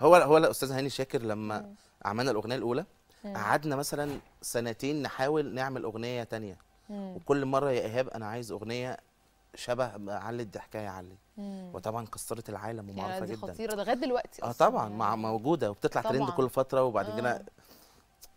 هو هو الاستاذ هاني شاكر لما عملنا الاغنيه الاولى قعدنا مثلا سنتين نحاول نعمل اغنيه تانية وكل مره يا ايهاب انا عايز اغنيه شبه علي الضحكه يا علي وطبعا كسرت العالم ومعروفه جدا خطيره لغايه دلوقتي اه طبعا يعني. مع موجوده وبتطلع ترند كل فتره وبعد كده آه.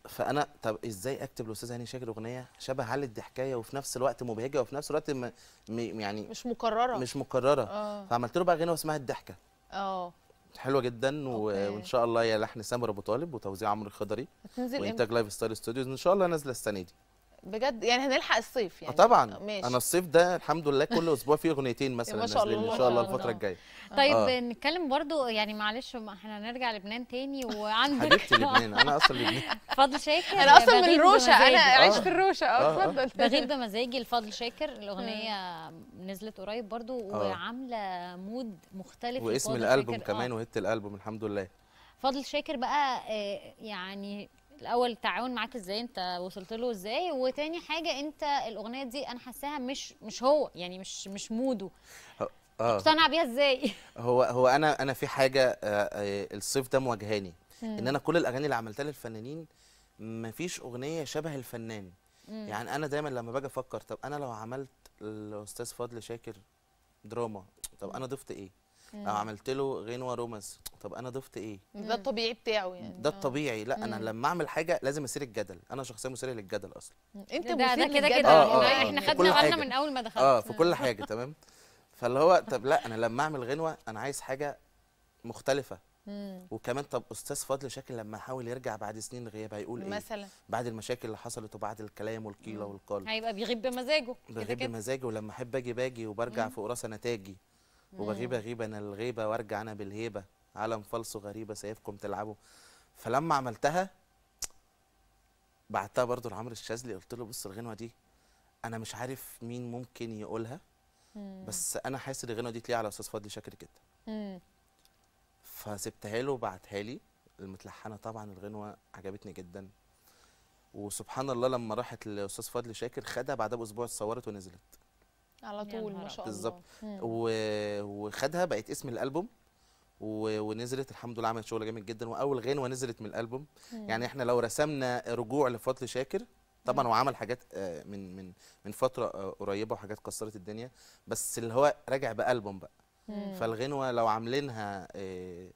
فانا طب ازاي اكتب للاستاذ هاني شاكر اغنيه شبه علي الضحكايه وفي نفس الوقت مبهجه وفي نفس الوقت م... م... يعني مش مكرره مش مكرره آه. فعملت له بقى غنوه اسمها الضحكه اه حلوه جدا و... وان شاء الله يا لحن سامر ابو طالب وتوزيع عمرو الخضري وانتاج لايف ستايل ستوديوز ان شاء الله نازله السنه دي بجد يعني هنلحق الصيف يعني طبعا ماشي. انا الصيف ده الحمد لله كل اسبوع فيه اغنيتين مثلا ما شاء الله ان شاء الله الفتره الجايه طيب آه. نتكلم برضو يعني معلش احنا هنرجع لبنان تاني وعندك حبيبتي لبنان انا اصلا لبنان فضل شاكر انا اصلا من الروشه انا عشت آه. الروشه اه اتفضل بغيب بمزاجي لفضل شاكر الاغنيه نزلت قريب برضو آه. وعامله مود مختلف واسم الالبوم آه. كمان وهت الالبوم الحمد لله فضل شاكر بقى يعني الاول التعاون معاك ازاي انت وصلت له ازاي وتاني حاجه انت الاغنيه دي انا حاساها مش مش هو يعني مش مش موده اقتنع آه. بيها ازاي هو هو انا انا في حاجه آه، آه، الصيف ده مواجهاني ان انا كل الاغاني اللي عملتها للفنانين مفيش اغنيه شبه الفنان يعني انا دايما لما باجي افكر طب انا لو عملت الاستاذ فضل شاكر دراما طب انا ضفت ايه أو عملت له غنوه رومانس طب انا ضفت ايه ده الطبيعي بتاعه يعني ده آه. الطبيعي لا انا لما اعمل حاجه لازم اثير الجدل انا شخصيه مثيره للجدل اصلا انت مثير ده كده كده آه يعني آه احنا آه، خدنا بالنا من اول ما دخلت اه في كل حاجه تمام فاللي هو طب لا انا لما اعمل غنوه انا عايز حاجه مختلفه وكمان طب استاذ فضل شاكر لما حاول يرجع بعد سنين غياب هيقول ايه مثلا بعد المشاكل اللي حصلت وبعد الكلام والقيله والقال هيبقى بيغيب بمزاجه بيغيب بمزاجه ولما احب اجي باجي وبرجع في قراصه نتاجي وبغيب غيبة أنا الغيبة وأرجع أنا بالهيبة عالم فالصو غريبة سيفكم تلعبوا فلما عملتها بعتها برضو لعمرو الشاذلي قلت له بص الغنوة دي أنا مش عارف مين ممكن يقولها بس أنا حاسس الغنوة دي تليق على أستاذ فاضل شاكر جدا فسبتها له وبعتها لي المتلحنة طبعا الغنوة عجبتني جدا وسبحان الله لما راحت للاستاذ فضل شاكر خدها بعدها باسبوع اتصورت ونزلت على طول ما شاء الله بالظبط وخدها بقت اسم الالبوم ونزلت الحمد لله عملت شغل جامد جدا واول غنوه نزلت من الالبوم مم. يعني احنا لو رسمنا رجوع لفضل شاكر طبعا هو عمل حاجات آه، من من من فتره آه، قريبه وحاجات كسرت الدنيا بس اللي هو راجع بالبوم بقى مم. فالغنوه لو عاملينها آه،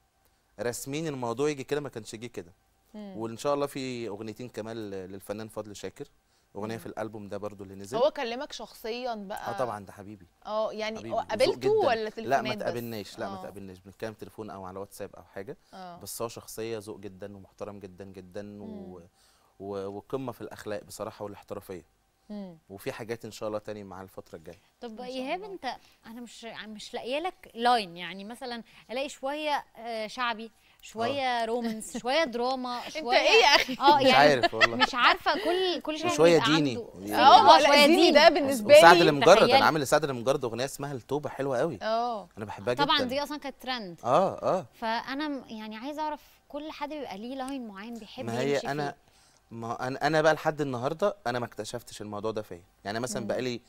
رسمين الموضوع يجي كده ما كانش جه كده وان شاء الله في اغنيتين كمان للفنان فضل شاكر اغنيه في الالبوم ده برضو اللي نزل هو كلمك شخصيا بقى اه طبعا ده حبيبي اه يعني قابلته ولا تليفونات لا ما تقابلناش لا ما آه. تقابلناش بنتكلم تليفون او على واتساب او حاجه أوه. بس هو شخصيه ذوق جدا ومحترم جدا جدا و... و... وقمه في الاخلاق بصراحه والاحترافيه وفي حاجات ان شاء الله تاني مع الفتره الجايه طب ايهاب انت انا مش مش لاقيه لك لاين يعني مثلا الاقي شويه آه، شعبي شويه أوه. رومانس شويه دراما شويه انت ايه يا اخي اه يعني مش عارف والله مش عارفه كل كل شيء آه، آه، شويه ديني اه شويه ديني ده بالنسبه لي سعد لمجرد انا عامل لسعد لمجرد اغنيه اسمها التوبه حلوه قوي اه انا بحبها جدا طبعا دي اصلا كانت ترند اه اه فانا يعني عايزه اعرف كل حد بيبقى ليه لاين معين بيحب ما هي انا ما انا انا بقى لحد النهارده انا ما اكتشفتش الموضوع ده فيا يعني مثلا بقالي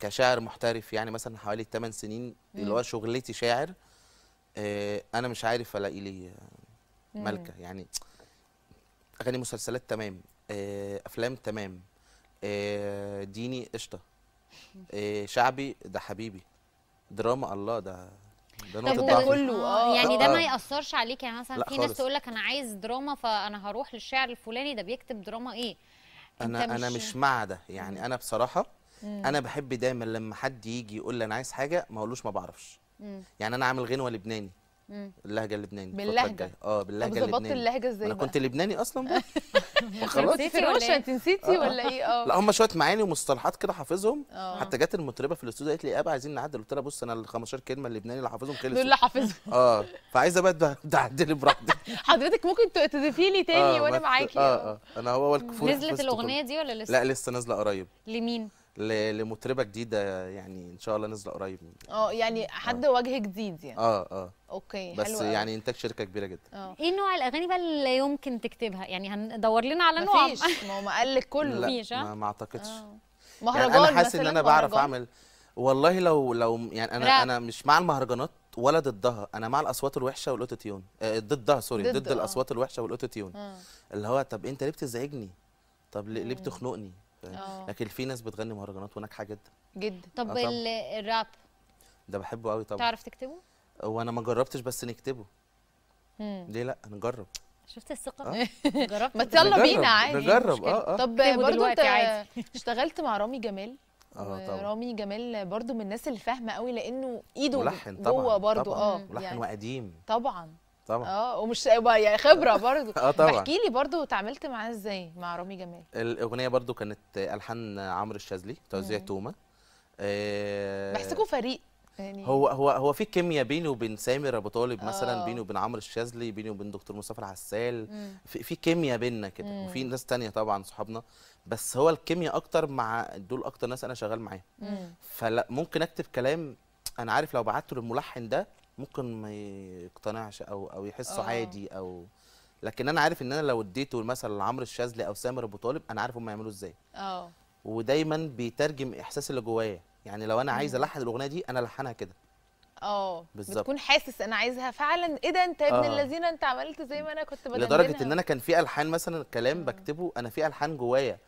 كشاعر محترف يعني مثلا حوالي 8 سنين اللي هو شغلتي شاعر آه انا مش عارف الاقي لي ملكه يعني اغاني مسلسلات تمام آه افلام تمام آه ديني قشطه آه شعبي ده حبيبي دراما الله ده ده نقطه كله آه. اه يعني ده آه. ما ياثرش عليك يعني مثلا في ناس تقول لك انا عايز دراما فانا هروح للشاعر الفلاني ده بيكتب دراما ايه انا مش... انا مش مع ده يعني انا بصراحه مم. انا بحب دايما لما حد يجي يقول لي انا عايز حاجه ما اقولوش ما بعرفش مم. يعني انا عامل غنوه لبناني اللهجه اللبناني باللهجه اه باللهجه اللبنانيه اللهجه ازاي انا كنت لبناني اصلا خلاص نسيتي روشه انت نسيتي إيه؟ آه. ولا ايه اه لا هم شويه معاني ومصطلحات كده حافظهم آه. حتى جت المطربه في الاستوديو قالت لي ابا عايزين نعدل قلت لها بص انا ال 15 كلمه اللبناني اللي حافظهم خلصوا دول اللي حافظهم اه فعايزه بقى تعدلي براحتك حضرتك ممكن تضيفي لي تاني آه، وانا معاكي اه اه انا هو الكفور نزلت الاغنيه دي ولا لسه لا لسه نازله قريب لمين لمطربه جديده يعني ان شاء الله نزل قريب اه يعني حد آه. وجه جديد يعني اه اه اوكي بس حلوة يعني انتاج شركه كبيره جدا أوه. ايه نوع الاغاني بقى اللي يمكن تكتبها يعني هندور لنا على نوع مفيش ما هو ما قال لك كله مفيش ما, ما اعتقدش آه. مهرجان يعني انا حاسس ان انا بعرف مهرجان. اعمل والله لو لو يعني انا راب. انا مش مع المهرجانات ولا ضدها انا مع الاصوات الوحشه والاوتو تيون آه، ضدها سوري ضد, ضد آه. الاصوات الوحشه والاوتو تيون آه. اللي هو طب انت ليه بتزعجني طب ليه بتخنقني فاهم آه. لكن في ناس بتغني مهرجانات وناجحه جدا جدا طب آه، الراب ده بحبه قوي طبعا تعرف تكتبه وانا ما جربتش بس نكتبه مم. ليه لا نجرب شفت الثقه آه. جربت ما يلا بينا عادي نجرب اه اه طب برضه انت عادي. اشتغلت مع رامي جمال اه طبعا رامي جمال برضو من الناس اللي فاهمه قوي لانه ايده ملحن جوه برضو اه ملحن يعني وقديم طبعا طبعا اه ومش يعني خبره آه، برضو اه طبعا احكي لي برضو اتعاملت معاه ازاي مع رامي جمال الاغنيه برضو كانت الحان عمرو الشاذلي توزيع توما آه بحسكوا فريق يعني هو هو هو في كيمياء بيني وبين سامر ابو طالب آه. مثلا بيني وبين عمرو الشاذلي بيني وبين دكتور مصطفى العسال في, في كيمياء بيننا كده وفي ناس تانية طبعا صحابنا بس هو الكيمياء اكتر مع دول اكتر ناس انا شغال معاهم فلا ممكن اكتب كلام انا عارف لو بعته للملحن ده ممكن ما يقتنعش او او يحسه أوه. عادي او لكن انا عارف ان انا لو اديته مثلا لعمرو الشاذلي او سامر ابو طالب انا عارف هم يعملوا ازاي اه ودايما بيترجم احساس اللي جوايا يعني لو انا عايز الحن الاغنيه دي انا الحنها كده اه بالظبط بتكون حاسس انا عايزها فعلا ايه ده انت يا ابن آه. الذين انت عملت زي ما انا كنت بدندنها لدرجه ان انا كان في الحان مثلا كلام بكتبه انا في الحان جوايا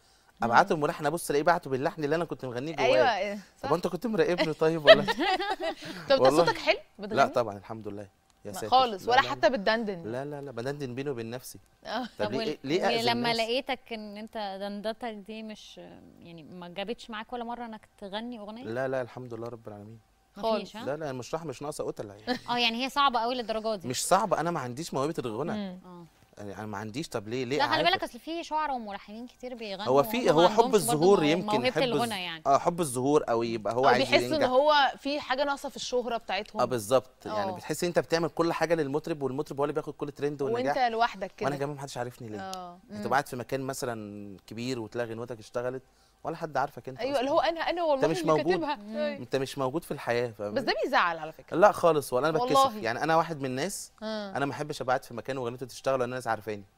ابعته الملحن ابص الاقيه بعته باللحن اللي انا كنت مغنيه جواه ايوه إيه، صح. طب انت كنت مراقبني طيب ولا طب انت صوتك حلو لا طبعا الحمد لله يا ساتر خالص ولا حتى بتدندن لا لا لا بدندن بيني وبين نفسي آه، طب إيه، ليه ليه يعني لما لقيتك ان انت دندتك دي مش يعني ما جابتش معاك ولا مره انك تغني اغنيه لا لا الحمد لله رب العالمين خالص لا لا المشرحه مش ناقصه قتله يعني اه يعني هي صعبه قوي للدرجه دي مش صعبه انا ما عنديش موهبه الغنى اه يعني انا يعني ما عنديش طب ليه ليه لا خلي بالك اصل في شعراء وملحنين كتير بيغنوا هو في هو حب الظهور يمكن حب الغنى يعني اه حب الظهور او يبقى هو عايز ينجح ان هو في حاجه ناقصه في الشهره بتاعتهم اه بالظبط يعني آه. بتحس ان انت بتعمل كل حاجه للمطرب والمطرب هو اللي بياخد كل ترند والنجاح وانت لوحدك كده وانا كمان محدش عارفني ليه اه انت قاعد في مكان مثلا كبير وتلاقي غنوتك اشتغلت ولا حد عارفك انت ايوه اللي هو انا انا والله مش اللي كاتبها انت مش موجود في الحياه فاهم بس ده بيزعل على فكره لا خالص ولا انا بتكسف يعني انا واحد من الناس آه. انا ما احبش ابعد في مكان وغنيته تشتغل والناس الناس عارفاني